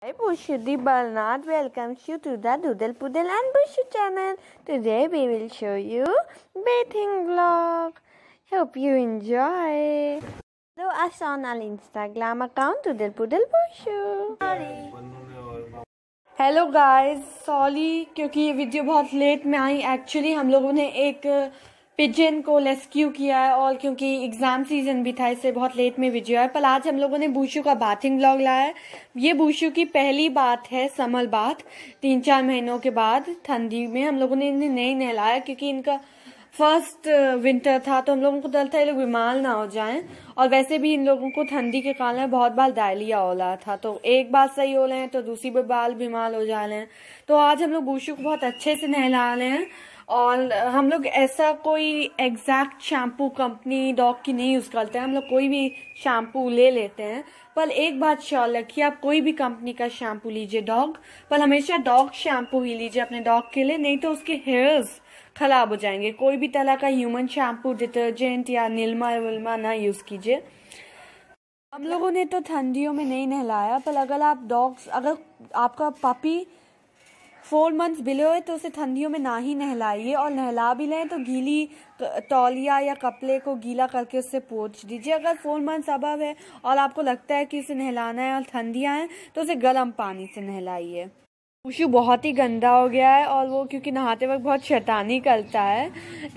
Hi the Balnad welcomes you to the Doodle Poodle and Bushu channel. Today we will show you bathing vlog. Hope you enjoy. Follow us on our Instagram account Doodle Poodle Bushu. Hello guys sorry क्योंकि ये video बहुत late में I actually हम लोगों ने एक pigeon को rescue किया है और क्योंकि एग्जाम सीजन भी था इससे बहुत लेट में विजय है पर आज हम लोगों ने बूशू का बाथिंग ब्लॉग लाया है ये बूशू की पहली बात है समल बात तीन चार महीनों के बाद ठंडी में हम लोगों ने इन्हें नहीं नहलाया क्योंकि इनका फर्स्ट विंटर uh, था तो हम लोगों को डर था ये लोग बीमार ना हो जाएं और वैसे भी इन लोगों को ठंडी के कारण बहुत बार डायलिया हो रहा था तो एक बार सही हो रहे हैं तो दूसरी बार बाल बीमार हो जा रहे हैं तो आज हम लोग बूशू को बहुत अच्छे से नहला रहे हैं और हम लोग ऐसा कोई एग्जैक्ट शैम्पू कंपनी डॉग की नहीं यूज़ करते हैं हम लोग कोई भी शैम्पू ले लेते हैं पर एक बात श्योर रखिए आप कोई भी कंपनी का शैम्पू लीजिए डॉग पर हमेशा डॉग शैम्पू ही लीजिए अपने डॉग के लिए नहीं तो उसके हेयर्स खराब हो जाएंगे कोई भी तरह का ह्यूमन शैम्पू डिटर्जेंट या नीलमा विल्मा ना यूज़ कीजिए हम लोगों ने तो ठंडियों में नहीं नहलाया पर अगर आप डॉग्स अगर आपका पपी फोर मंथ्स बिलोए तो उसे ठंडियों में ना ही नहलाइए और नहला भी लें तो गीली तौलिया या कपड़े को गीला करके उससे पोछ दीजिए अगर फोर मंथ्स अबव है और आपको लगता है कि उसे नहलाना है और ठंडियाँ हैं तो उसे गर्म पानी से नहलाइए उशू बहुत ही गंदा हो गया है और वो क्योंकि नहाते वक्त बहुत शैतानी करता है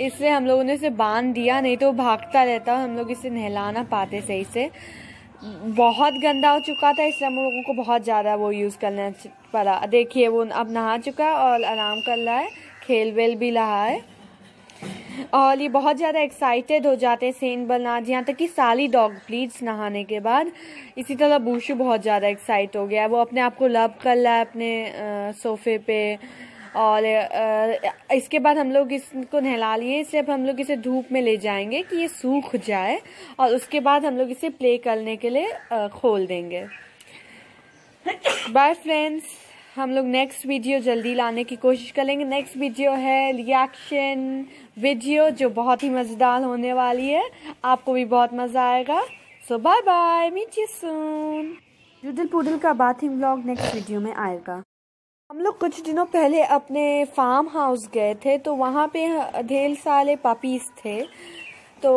इसलिए हम लोगों ने उसे बांध दिया नहीं तो भागता रहता और हम लोग इसे नहलाना पाते सही से बहुत गंदा हो चुका था इसलिए हम लोगों को बहुत ज़्यादा वो यूज़ करना पड़ा देखिए वो अब नहा चुका है और आराम कर रहा है खेल वेल भी रहा है और ये बहुत ज़्यादा एक्साइटेड हो जाते हैं सेंट बलनाज यहाँ तक कि साली डॉग प्लीज नहाने के बाद इसी तरह बूशू बहुत ज़्यादा एक्साइट हो गया है वो अपने आप को लव कर रहा है अपने सोफे पे और इसके बाद हम लोग इसको नहला लिए इसलिए अब हम लोग इसे धूप में ले जाएंगे कि ये सूख जाए और उसके बाद हम लोग इसे प्ले करने के लिए खोल देंगे बाय फ्रेंड्स हम लोग नेक्स्ट वीडियो जल्दी लाने की कोशिश करेंगे नेक्स्ट वीडियो है रिएक्शन वीडियो जो बहुत ही मज़ेदार होने वाली है आपको भी बहुत मज़ा आएगा so bye bye meet you soon Doodle Poodle का बाथिंग ब्लॉग नेक्स्ट वीडियो में आएगा हम लोग कुछ दिनों पहले अपने फार्म हाउस गए थे तो वहाँ पे ढेर सारे पापीज थे तो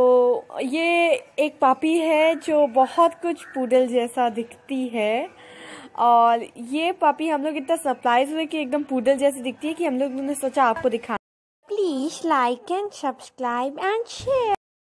ये एक पापी है जो बहुत कुछ पूडल जैसा दिखती है और ये पापी हम लोग इतना सरप्राइज हुए कि एकदम पूडल जैसी दिखती है कि हम लोग ने सोचा आपको दिखा please like and subscribe and share